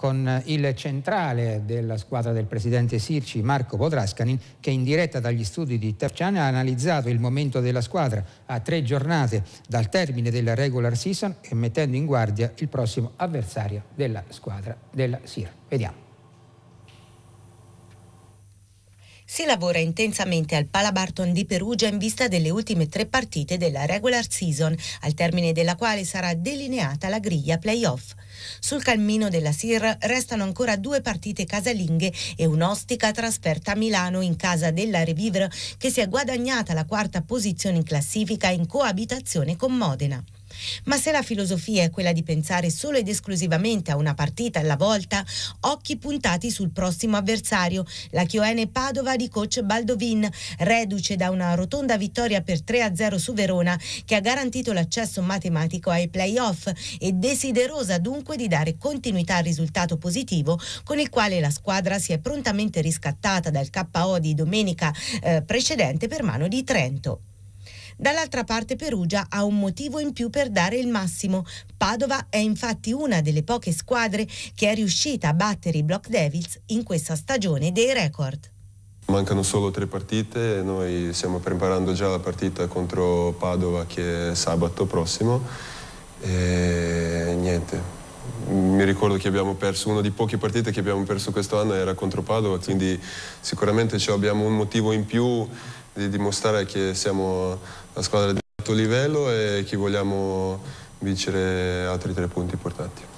con il centrale della squadra del presidente Sirci, Marco Podrascanin, che in diretta dagli studi di Terciane ha analizzato il momento della squadra a tre giornate dal termine della regular season e mettendo in guardia il prossimo avversario della squadra della Sir. Vediamo. Si lavora intensamente al Palabarton di Perugia in vista delle ultime tre partite della regular season, al termine della quale sarà delineata la griglia playoff. Sul cammino della SIR restano ancora due partite casalinghe e un'ostica trasferta a Milano in casa della Revivre che si è guadagnata la quarta posizione in classifica in coabitazione con Modena. Ma se la filosofia è quella di pensare solo ed esclusivamente a una partita alla volta, occhi puntati sul prossimo avversario, la Chioene Padova di coach Baldovin, reduce da una rotonda vittoria per 3-0 su Verona che ha garantito l'accesso matematico ai playoff e desiderosa dunque di dare continuità al risultato positivo con il quale la squadra si è prontamente riscattata dal KO di domenica eh, precedente per mano di Trento. Dall'altra parte Perugia ha un motivo in più per dare il massimo. Padova è infatti una delle poche squadre che è riuscita a battere i Block Devils in questa stagione dei record. Mancano solo tre partite, noi stiamo preparando già la partita contro Padova che è sabato prossimo e niente, mi ricordo che abbiamo perso una di poche partite che abbiamo perso questo anno era contro Padova quindi sicuramente abbiamo un motivo in più di dimostrare che siamo la squadra di alto livello e che vogliamo vincere altri tre punti importanti